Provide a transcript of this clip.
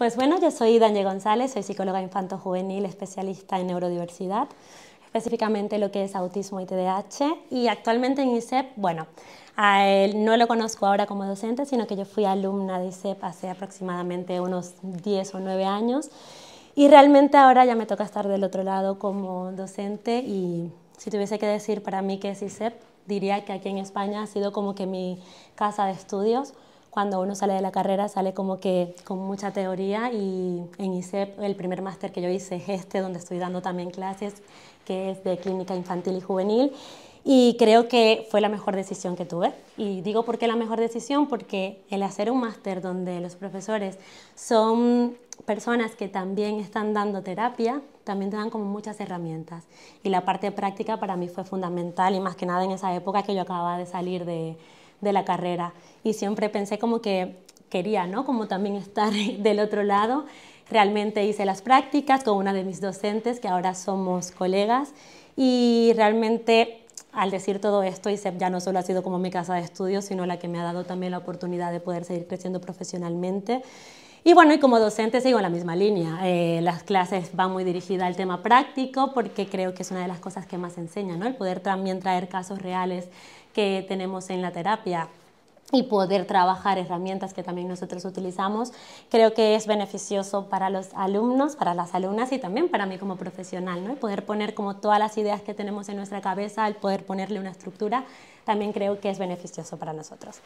Pues bueno, yo soy Daniel González, soy psicóloga infanto-juvenil, especialista en neurodiversidad, específicamente lo que es autismo y TDAH, y actualmente en ISEP, bueno, no lo conozco ahora como docente, sino que yo fui alumna de ISEP hace aproximadamente unos 10 o 9 años, y realmente ahora ya me toca estar del otro lado como docente, y si tuviese que decir para mí qué es ISEP, diría que aquí en España ha sido como que mi casa de estudios, cuando uno sale de la carrera sale como que con mucha teoría y en ISEP el primer máster que yo hice es este, donde estoy dando también clases, que es de clínica infantil y juvenil. Y creo que fue la mejor decisión que tuve. Y digo por qué la mejor decisión, porque el hacer un máster donde los profesores son personas que también están dando terapia, también te dan como muchas herramientas. Y la parte práctica para mí fue fundamental y más que nada en esa época que yo acababa de salir de, de la carrera y siempre pensé como que quería, ¿no? Como también estar del otro lado. Realmente hice las prácticas con una de mis docentes, que ahora somos colegas, y realmente al decir todo esto, ISEP ya no solo ha sido como mi casa de estudios, sino la que me ha dado también la oportunidad de poder seguir creciendo profesionalmente. Y bueno, y como docente sigo en la misma línea. Eh, las clases van muy dirigidas al tema práctico porque creo que es una de las cosas que más enseña, ¿no? El poder también traer casos reales que tenemos en la terapia y poder trabajar herramientas que también nosotros utilizamos, creo que es beneficioso para los alumnos, para las alumnas y también para mí como profesional, ¿no? El poder poner como todas las ideas que tenemos en nuestra cabeza, el poder ponerle una estructura, también creo que es beneficioso para nosotros.